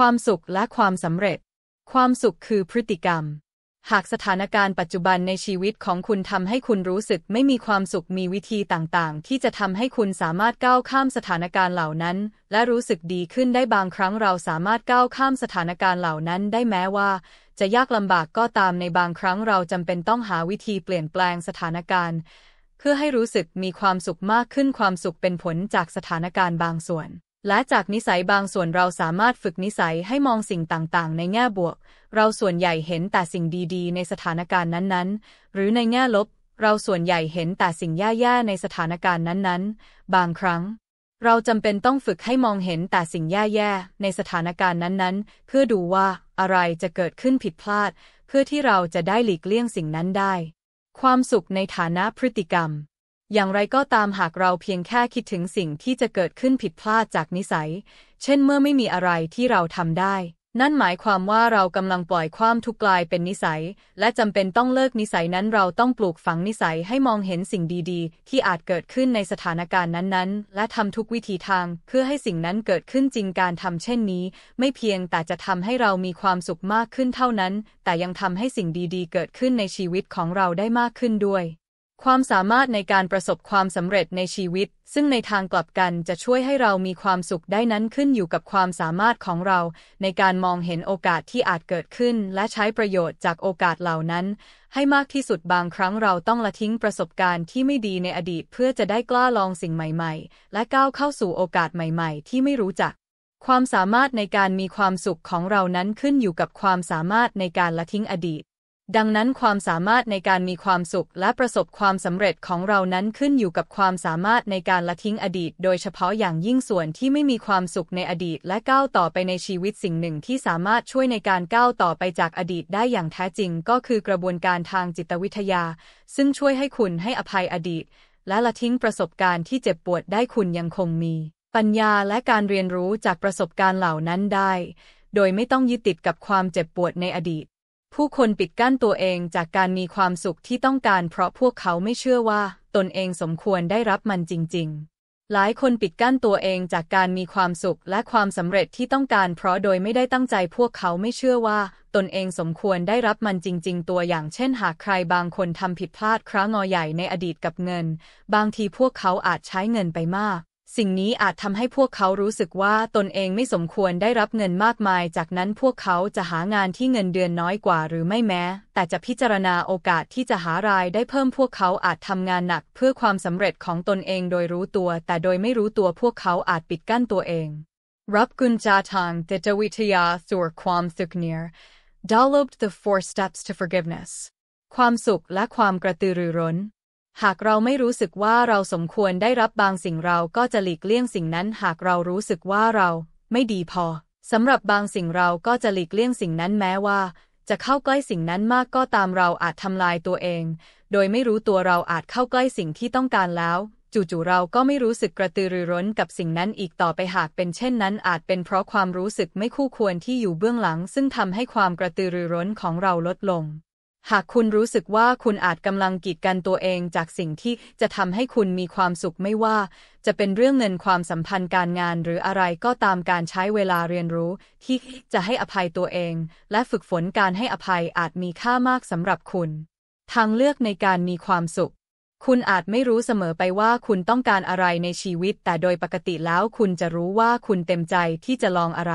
ความสุขและความสำเร็จ ความสุขคือพฤติกรรม หากสถานการณ์ปัจจุบันในชีวิตของคุณทำให้คุณรู้สึกไม่มีความสุขมีวิธีต่างๆ ที่จะทำให้คุณสามารถก้าวข้ามสถานการณ์เหล่านั้น และรู้สึกดีขึ้นได้บางครั้งเราสามารถก้าวข้ามสถานการณ์เหล่านั้นได้แม้ว่า จะยากลำบากก็ตามในบางครั้งเราจำเป็นต้องหาวิธีเปลี่ยนแปลงสถานการณ์ เพื่อให้รู้สึกมีความสุขมากขึ้น ความสุขเป็นผลจากสถานการณ์บางส่วนและจากนิสัยบางส่วนเราสามารถฝึกนิสัยให้มองสิ่งต่าง ๆ ในแง่บวก เราส่วนใหญ่เห็นแต่สิ่งดี ๆ ในสถานการณ์นั้น ๆ หรือในแง่ลบ เราส่วนใหญ่เห็นแต่สิ่งแย่ๆในสถานการณ์นั้นๆ บางครั้ง เราจำเป็นต้องฝึกให้มองเห็นแต่สิ่งแย่ๆในสถานการณ์นั้น ๆ เพื่อดูว่าอะไรจะเกิดขึ้นผิดพลาด เพื่อที่เราจะได้หลีกเลี่ยงสิ่งนั้นได้ ความสุขในฐานะพฤติกรรมอย่างไรก็ตามหากเราเพียงแค่คิดถึงสิ่งที่จะเกิดขึ้นผิดพลาดจากนิสัย เช่นเมื่อไม่มีอะไรที่เราทำได้ นั่นหมายความว่าเรากำลังปล่อยความทุกข์กลายเป็นนิสัย และจำเป็นต้องเลิกนิสัยนั้นเราต้องปลูกฝังนิสัยให้มองเห็นสิ่งดีๆ ที่อาจเกิดขึ้นในสถานการณ์นั้นๆ และทำทุกวิธีทาง เพื่อให้สิ่งนั้นเกิดขึ้นจริงการทำเช่นนี้ ไม่เพียงแต่จะทำให้เรามีความสุขมากขึ้นเท่านั้น แต่ยังทำให้สิ่งดีๆ เกิดขึ้นในชีวิตของเราได้มากขึ้นด้วยความสามารถในการประสบความสำเร็จในชีวิตซึ่งในทางกลับกันจะช่วยให้เรามีความสุขได้นั้นขึ้นอยู่กับความสามารถของเราในการมองเห็นโอกาสที่อาจเกิดขึ้นและใช้ประโยชน์จากโอกาสเหล่านั้นให้มากที่สุดบางครั้งเราต้องละทิ้งประสบการณ์ที่ไม่ดีในอดีตเพื่อจะได้กล้าลองสิ่งใหม่ๆ และก้าวเข้าสู่โอกาสใหม่ๆ ที่ไม่รู้จักความสามารถในการมีความสุขของเรานั้นขึ้นอยู่กับความสามารถในการละทิ้งอดีตดังนั้นความสามารถในการมีความสุข และประสบความสำเร็จของเรานั้นขึ้นอยู่กับความสามารถในการละทิ้งอดีต โดยเฉพาะอย่างยิ่งส่วนที่ไม่มีความสุขในอดีต และก้าวต่อไปในชีวิตสิ่งหนึ่งที่สามารถช่วยในการก้าวต่อไปจากอดีต ได้อย่างแท้จริง ก็คือกระบวนการทางจิตวิทยา ซึ่งช่วยให้คุณให้อภัยอดีต และละทิ้งประสบการณ์ที่เจ็บปวดได้คุณยังคงมี ปัญญาและการเรียนรู้จากประสบการณ์เหล่านั้นได้ โดยไม่ต้องยึดติดกับความเจ็บปวดในอดีตผู้คนปิดกั้นตัวเองจากการมีความสุขที่ต้องการเพราะพวกเขาไม่เชื่อว่า ตนเองสมควรได้รับมันจริงๆ หลายคนปิดกั้นตัวเองจากการมีความสุขและความสำเร็จที่ต้องการเพราะโดยไม่ได้ตั้งใจพวกเขาไม่เชื่อว่า ตนเองสมควรได้รับมันจริงๆ ตัวอย่างเช่น หากใครบางคนทำผิดพลาดครั้งงอใหญ่ในอดีตกับเงิน บางทีพวกเขาอาจใช้เงินไปมากสิ่งนี้อาจทำให้พวกเขารู้สึกว่าตนเองไม่สมควรได้รับเงินมากมาย จากนั้นพวกเขาจะหางานที่เงินเดือนน้อยกว่าหรือไม่แม้ แต่จะพิจารณาโอกาสที่จะหารายได้เพิ่มพวกเขาอาจทำงานหนักเพื่อความสำเร็จของตนเองโดยรู้ตัว แต่โดยไม่รู้ตัวพวกเขาอาจปิดกั้นตัวเอง รับกุญแจทางจิตวิทยาสู่ความสุขเนียร์ developed the four steps to forgiveness ความสุขและความกระตือรือร้นหากเราไม่รู้สึกว่าเราสมควรได้รับบางสิ่งเราก็จะหลีกเลี่ยงสิ่งนั้น หากเรารู้สึกว่าเรา ไม่ดีพอสำหรับบางสิ่งเราก็จะหลีกเลี่ยงสิ่งนั้นแม้ว่า จะเข้าใกล้สิ่งนั้นมากก็ตามเราอาจทำลายตัวเอง โดยไม่รู้ตัวเราอาจเข้าใกล้สิ่งที่ต้องการแล้ว จู่ๆเราก็ไม่รู้สึกกระตือรือร้นกับสิ่งนั้นอีกต่อไปหากเป็นเช่นนั้น อาจเป็นเพราะความรู้สึกไม่คู่ควรที่อยู่เบื้องหลังซึ่งทำให้ความกระตือรือร้นของเราลดลงหากคุณรู้สึกว่าคุณอาจกำลังกีดกันตัวเองจากสิ่งที่จะทำให้คุณมีความสุขไม่ว่า จะเป็นเรื่องเงินความสัมพันธ์การงานหรืออะไรก็ตามการใช้เวลาเรียนรู้ที่จะให้อภัยตัวเอง และฝึกฝนการให้อภัยอาจมีค่ามากสำหรับคุณทางเลือกในการมีความสุข คุณอาจไม่รู้เสมอไปว่าคุณต้องการอะไรในชีวิต แต่โดยปกติแล้วคุณจะรู้ว่าคุณเต็มใจที่จะลองอะไร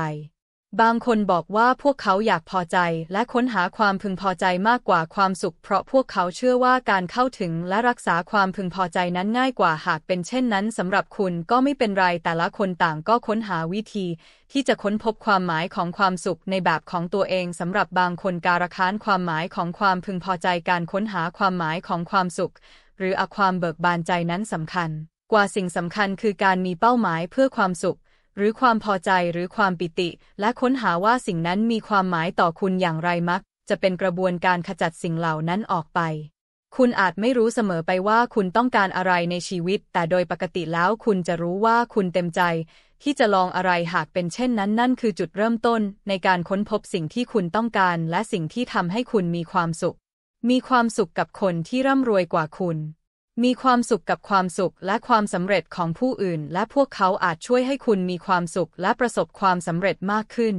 บางคนบอกว่าพวกเขาอยากพอใจ และค้นหาความพึงพอใจมากกว่าความสุข เพราะพวกเขาเชื่อว่าการเข้าถึงและรักษาความพึงพอใจนั้นง่ายกว่าหากเป็นเช่นนั้นสำหรับคุณก็ไม่เป็นไร แต่ละคนต่างก็ค้นหาวิธีที่จะค้นพบความหมายของความสุขในแบบของตัวเองสำหรับบางคนการค้านความหมายของความพึงพอใจการค้นหาความหมายของความสุข หรืออความเบิกบานใจนั้นสำคัญ กว่าสิ่งสำคัญคือการมีเป้าหมายเพื่อความสุขหรือความพอใจหรือความปิติ และค้นหาว่าสิ่งนั้นมีความหมายต่อคุณอย่างไรมัก จะเป็นกระบวนการขจัดสิ่งเหล่านั้นออกไป คุณอาจไม่รู้เสมอไปว่าคุณต้องการอะไรในชีวิต แต่โดยปกติแล้วคุณจะรู้ว่าคุณเต็มใจ ที่จะลองอะไรหากเป็นเช่นนั้น นั่นคือจุดเริ่มต้น ในการค้นพบสิ่งที่คุณต้องการ และสิ่งที่ทำให้คุณมีความสุข มีความสุขกับคนที่ร่ำรวยกว่าคุณมีความสุขกับความสุขและความสำเร็จของผู้อื่นและพวกเขาอาจช่วยให้คุณมีความสุขและประสบความสำเร็จมากขึ้น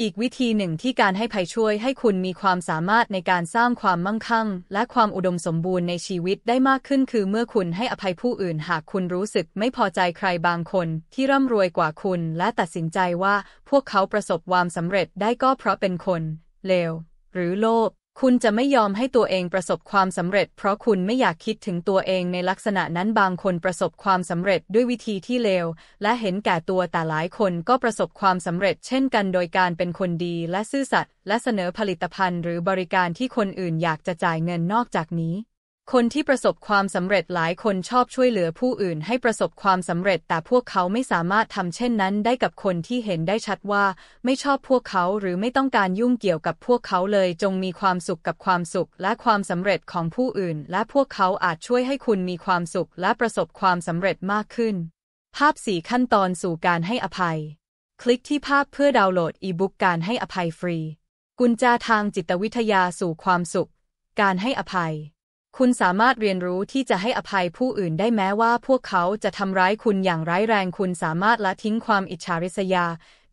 อีกวิธีหนึ่งที่การให้ภัยช่วยให้คุณมีความสามารถในการสร้างความมั่งคั่งและความอุดมสมบูรณ์ในชีวิตได้มากขึ้นคือเมื่อคุณให้อภัยผู้อื่นหากคุณรู้สึกไม่พอใจใครบางคนที่ร่ำรวยกว่าคุณและตัดสินใจว่าพวกเขาประสบความสำเร็จได้ก็เพราะเป็นคนเลวหรือโลภคุณจะไม่ยอมให้ตัวเองประสบความสำเร็จเพราะคุณไม่อยากคิดถึงตัวเองในลักษณะนั้นบางคนประสบความสำเร็จด้วยวิธีที่เลว และเห็นแก่ตัวแต่หลายคนก็ประสบความสำเร็จเช่นกันโดยการเป็นคนดี และซื่อสัตย์และเสนอผลิตภัณฑ์ หรือบริการที่คนอื่นอยากจะจ่ายเงินนอกจากนี้คนที่ประสบความสำเร็จหลายคนชอบช่วยเหลือผู้อื่น ให้ประสบความสำเร็จ แต่พวกเขาไม่สามารถทำเช่นนั้นได้กับคนที่เห็นได้ชัดว่า ไม่ชอบพวกเขาหรือไม่ต้องการยุ่งเกี่ยวกับพวกเขาเลย จงมีความสุขกับความสุข และความสำเร็จของผู้อื่น และพวกเขาอาจช่วยให้คุณมีความสุข และประสบความสำเร็จมากขึ้น ภาพสี่ขั้นตอนสู่การให้อภัย คลิกที่ภาพเพื่อดาวน์โหลดอีบุ๊กการให้อภัยฟรี กุญแจทางจิตวิทยาสู่ความสุข การให้อภัยคุณสามารถเรียนรู้ที่จะให้อภัยผู้อื่นได้แม้ว่า พวกเขาจะทำร้ายคุณอย่างร้ายแรงคุณสามารถละทิ้งความอิจฉาริษยา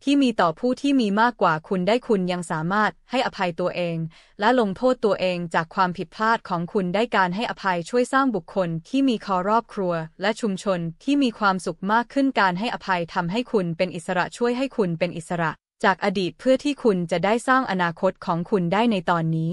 ที่มีต่อผู้ที่มีมากกว่าคุณได้คุณยังสามารถให้อภัยตัวเองและลงโทษตัวเองจากความผิดพลาดของคุณได้การให้อภัยช่วยสร้างบุคคลที่มีคอรอบครัว และชุมชนที่มีความสุขมากขึ้นการให้อภัยทำให้คุณเป็นอิสระช่วยให้คุณเป็นอิสระ จากอดีตเพื่อที่คุณจะได้สร้างอนาคตของคุณได้ในตอนนี้